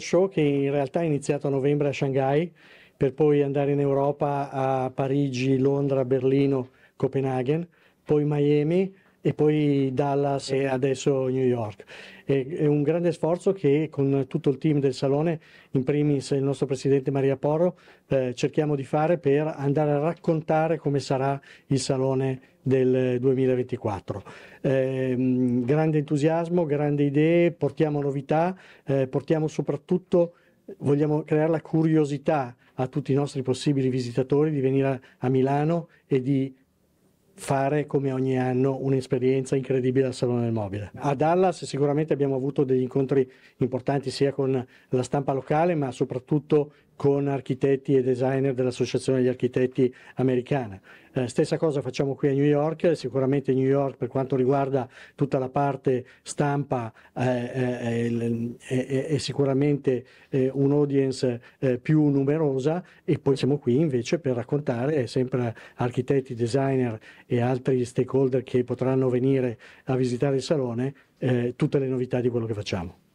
World Show che in realtà è iniziato a novembre a Shanghai per poi andare in Europa a Parigi, Londra, Berlino, Copenaghen, poi Miami, e poi Dallas e adesso New York. È, un grande sforzo che con tutto il team del Salone, in primis il nostro presidente Maria Porro, eh, cerchiamo di fare per andare a raccontare come sarà il Salone del 2024. Eh, grande entusiasmo, grandi idee, portiamo novità, eh, portiamo soprattutto, vogliamo creare la curiosità a tutti i nostri possibili visitatori di venire a Milano e di fare come ogni anno un'esperienza incredibile al Salone del Mobile. A Dallas sicuramente abbiamo avuto degli incontri importanti sia con la stampa locale ma soprattutto con architetti e designer dell'Associazione degli Architetti americana. Eh, stessa cosa facciamo qui a New York, sicuramente New York per quanto riguarda tutta la parte stampa eh, eh, è sicuramente eh, un'audience eh, più numerosa e poi siamo qui invece per raccontare sempre architetti, designer e altri stakeholder che potranno venire a visitare il salone eh, tutte le novità di quello che facciamo.